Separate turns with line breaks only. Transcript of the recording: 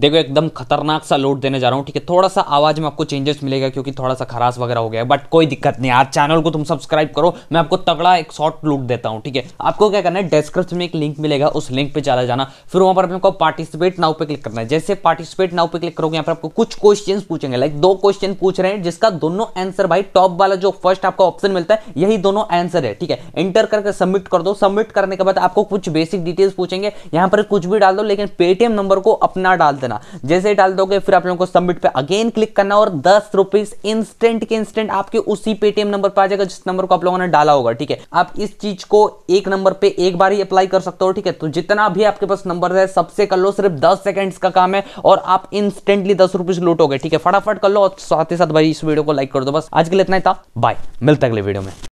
देखो एकदम खतरनाक सा लोड देने जा रहा हूँ ठीक है थोड़ा सा आवाज में आपको चेंजेस मिलेगा क्योंकि थोड़ा सा खराश वगैरह हो गया बट कोई दिक्कत नहीं आज चैनल को तुम सब्सक्राइब करो मैं आपको तगड़ा एक शॉर्ट लूट देता हूँ ठीक है आपको क्या करना है डिस्क्रिप्शन में एक लिंक मिलेगा उस लिंक पे चला जाना फिर वहां पर आपको पार्टिसिपेट नाउ पे क्लिक करना है जैसे पार्टिसिपेट नाउ पे क्लिक करोगे यहाँ पर आपको कुछ क्वेश्चन पूछेंगे लाइक दो क्वेश्चन पूछ रहे हैं जिसका दोनों आंसर भाई टॉप वाला जो फर्स्ट आपको ऑप्शन मिलता है यही दोनों आंसर है ठीक है एंटर करके सबमिट कर दो सबमिट करने के बाद आपको कुछ बेसिक डिटेल्स पूछेंगे यहाँ पर कुछ भी डाल दो लेकिन पेटीएम नंबर को अपना डाल देना जैसे डाल दोगे फिर आप लोगों को सबमिट पे अगेन क्लिक करना और दस रुपीज इंस्टेंट के इंस्टेंट आपके उसी पेटीएम नंबर पर आ जाएगा जिस नंबर को आप लोगों ने डाला होगा ठीक है आप इस चीज को एक नंबर पे एक बार ही अप्लाई कर सकते हो ठीक है तो जितना भी आपके पास नंबर है सबसे कर लो सिर्फ दस सेकेंड का काम है और आप इंस्टेंटली दस रुपीज लूटोगे ठीक है फटाफट कर लो और साथ ही साथ भाई इस वीडियो को लाइक कर दो बस आज
के लिए इतना ही था बाय
मिलता अगले वीडियो में